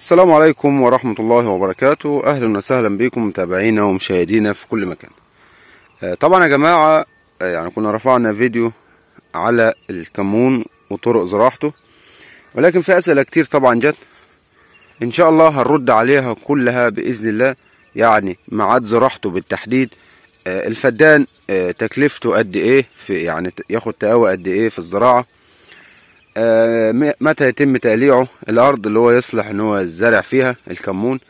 السلام عليكم ورحمة الله وبركاته أهلا وسهلا بكم متابعينا ومشاهدينا في كل مكان آه، طبعا يا جماعة آه، يعني كنا رفعنا فيديو على الكمون وطرق زراعته ولكن في أسئلة كتير طبعا جت إن شاء الله هنرد عليها كلها بإذن الله يعني ميعاد زراعته بالتحديد آه، الفدان تكلفته قد إيه في يعني ياخد تقاوى قد إيه في الزراعة آه، متى يتم تقليعه الارض اللي هو يصلح ان هو يزرع فيها الكمون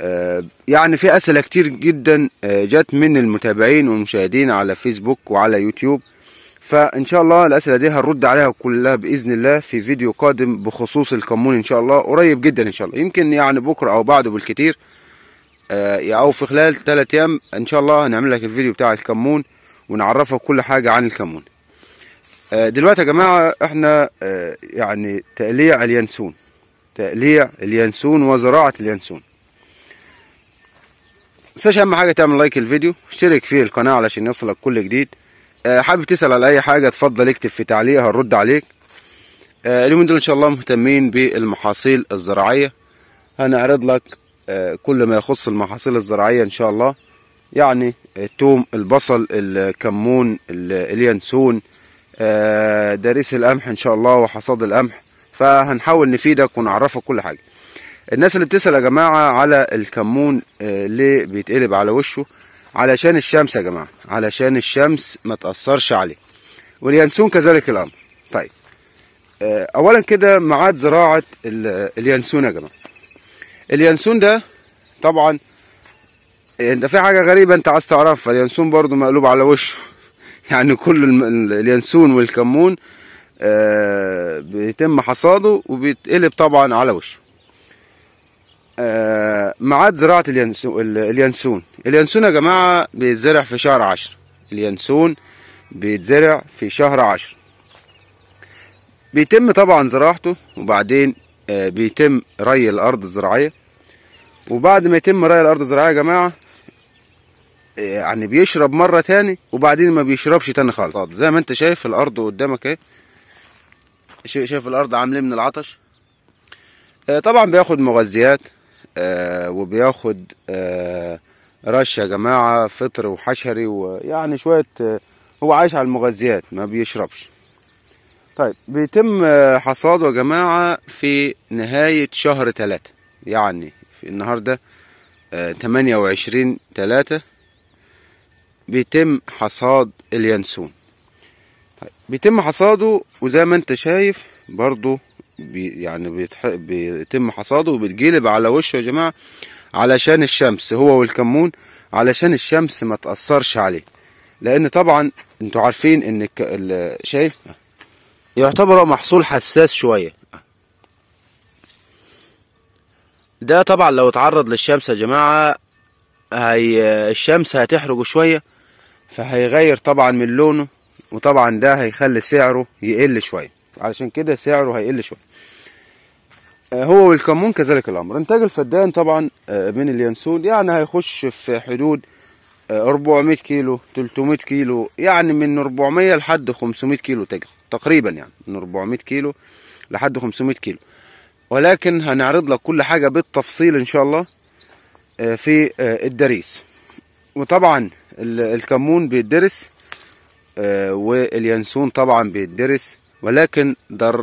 آه، يعني في اسئله كتير جدا آه، جت من المتابعين والمشاهدين على فيسبوك وعلى يوتيوب فان شاء الله الاسئله دي هنرد عليها كلها باذن الله في فيديو قادم بخصوص الكمون ان شاء الله قريب جدا ان شاء الله يمكن يعني بكره او بعده بالكتير او في خلال 3 ايام ان شاء الله هنعمل لك الفيديو بتاع الكمون ونعرفك كل حاجه عن الكمون آه، دلوقتي يا جماعه احنا آه، يعني تقليع اليانسون تقليع اليانسون وزراعه اليانسون متنساش اهم حاجه تعمل لايك الفيديو اشترك في القناه علشان يصلك كل جديد آه، حابب تسال على اي حاجه تفضل اكتب في تعليق هرد عليك اليومين دول ان شاء الله مهتمين بالمحاصيل الزراعيه هنعرض لك كل ما يخص المحاصيل الزراعيه ان شاء الله يعني التوم البصل الكمون اليانسون آه، دريس القمح ان شاء الله وحصاد القمح فهنحاول نفيدك ونعرفك كل حاجه الناس اللي بتسال يا جماعه على الكمون آه، ليه بيتقلب على وشه علشان الشمس يا جماعه علشان الشمس ما تاثرش عليه واليانسون كذلك الامر طيب آه، اولا كده معاد زراعه اليانسون يا جماعه اليانسون ده طبعا انت إيه، في حاجه غريبه انت عايز تعرفها اليانسون برضو مقلوب على وشه يعني كل اليانسون والكمون آه بيتم حصاده وبيتقلب طبعا على وشه آه معاد زراعة اليانسون اليانسون اليانسون يا جماعة بيتزرع في شهر عشر اليانسون بيتزرع في شهر عشر بيتم طبعا زراعته وبعدين آه بيتم ري الأرض الزراعية وبعد ما يتم ري الأرض الزراعية يا جماعة يعني بيشرب مرة تاني وبعدين ما بيشربش تاني خالص زي ما انت شايف الارض قدامك اهي شايف الارض عامله ايه من العطش آه، طبعا بياخد مغذيات آه، وبياخد آه، رش يا جماعة فطر وحشري ويعني شوية هو عايش على المغذيات ما بيشربش طيب بيتم حصاده يا جماعة في نهاية شهر تلاتة يعني في النهاردة تمانية وعشرين تلاتة بيتم حصاد اليانسون طيب، بيتم حصاده وزي ما انت شايف برضو بي يعني بيتح... بيتم حصاده وبتجلب على وشه يا جماعه علشان الشمس هو والكمون علشان الشمس ما تاثرش عليه لان طبعا انتوا عارفين ان ال... شايف يعتبر محصول حساس شويه ده طبعا لو اتعرض للشمس يا جماعه هي الشمس هتحرجه شويه فهيغير طبعا من لونه وطبعا ده هيخلي سعره يقل شويه علشان كده سعره هيقل شويه آه، هو والكمون كذلك الامر انتاج الفدان طبعا آه، من اليانسون يعني هيخش في حدود 400 آه، كيلو 300 كيلو يعني من 400 لحد 500 كيلو تقريبا يعني من 400 كيلو لحد 500 كيلو ولكن هنعرض لك كل حاجة بالتفصيل ان شاء الله في الدريس وطبعا الكمون بيتدرس آه، واليانسون طبعا بيتدرس ولكن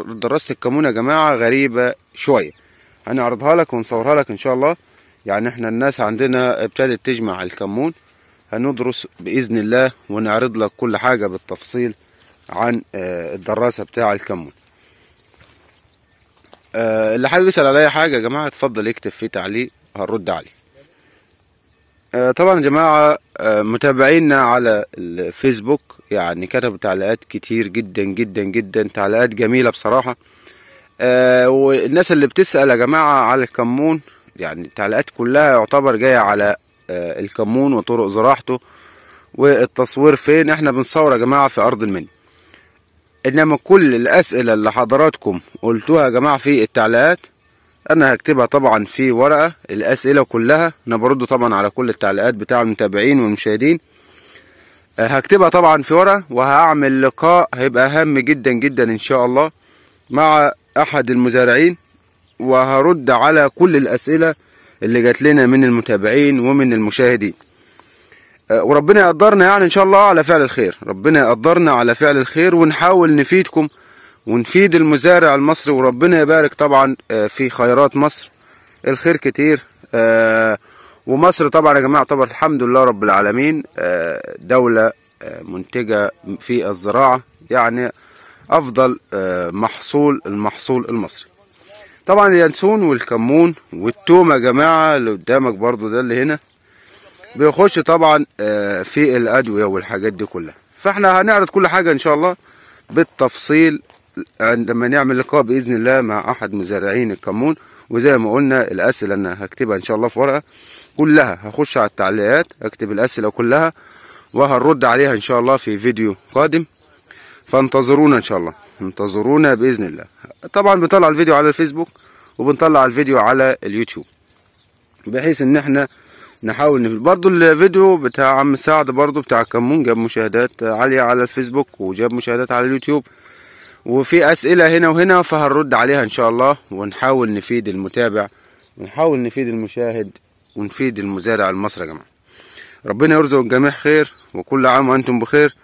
دراسة الكمون يا جماعة غريبة شوية هنعرضها لك ونصورها لك ان شاء الله يعني احنا الناس عندنا ابتدت تجمع الكمون هندرس بإذن الله ونعرض لك كل حاجة بالتفصيل عن آه، الدراسة بتاع الكمون آه، اللي حابب يسأل عليا حاجة يا جماعة اتفضل اكتب في تعليق هنرد عليه آه، طبعا يا جماعة آه، متابعينا على الفيسبوك يعني كتبوا تعليقات كتير جدا جدا جدا تعليقات جميلة بصراحة آه، والناس اللي بتسأل يا جماعة على الكمون يعني التعليقات كلها يعتبر جاية على الكمون وطرق زراعته والتصوير فين احنا بنصور يا جماعة في أرض المنيا إنما كل الأسئلة اللي حضراتكم قلتوها يا جماعة في التعليقات انا هكتبها طبعا في ورقه الاسئله كلها انا برد طبعا على كل التعليقات بتاع المتابعين والمشاهدين آه، هكتبها طبعا في ورقه وهعمل لقاء هيبقى هام جدا جدا ان شاء الله مع احد المزارعين وهرد على كل الاسئله اللي جات لنا من المتابعين ومن المشاهدين آه، وربنا يقدرنا يعني ان شاء الله على فعل الخير ربنا يقدرنا على فعل الخير ونحاول نفيدكم ونفيد المزارع المصري وربنا يبارك طبعا آه، في خيرات مصر الخير كتير آه، ومصر طبعا يا جماعه طبعا الحمد لله رب العالمين آه، دوله منتجه في الزراعه يعني افضل محصول المحصول المصري طبعا اليانسون والكمون والتوم يا جماعه اللي قدامك برضو ده اللي هنا بيخش طبعا في الادويه والحاجات دي كلها فاحنا هنعرض كل حاجه ان شاء الله بالتفصيل عندما نعمل لقاء باذن الله مع احد مزارعين الكمون وزي ما قلنا الاسئله انا هكتبها ان شاء الله في ورقه كلها هخش على التعليقات اكتب الاسئله كلها وهنرد عليها ان شاء الله في فيديو قادم فانتظرونا ان شاء الله انتظرونا باذن الله طبعا بنطلع الفيديو على الفيسبوك وبنطلع الفيديو على اليوتيوب بحيث ان احنا نحاول برضو الفيديو بتاع عم سعد برضو بتاع الكمون جاب مشاهدات عالية على الفيسبوك وجاب مشاهدات على اليوتيوب وفي اسئله هنا وهنا فهنرد عليها ان شاء الله ونحاول نفيد المتابع ونحاول نفيد المشاهد ونفيد المزارع المصري يا جماعه ربنا يرزق الجميع خير وكل عام وانتم بخير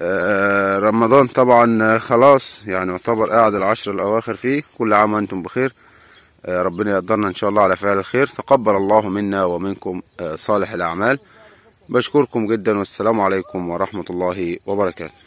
آه، رمضان طبعا خلاص يعني يعتبر قاعد العشر الاواخر فيه كل عام وانتم بخير آه، ربنا يقدرنا ان شاء الله على فعل الخير تقبل الله منا ومنكم آه، صالح الاعمال بشكركم جدا والسلام عليكم ورحمه الله وبركاته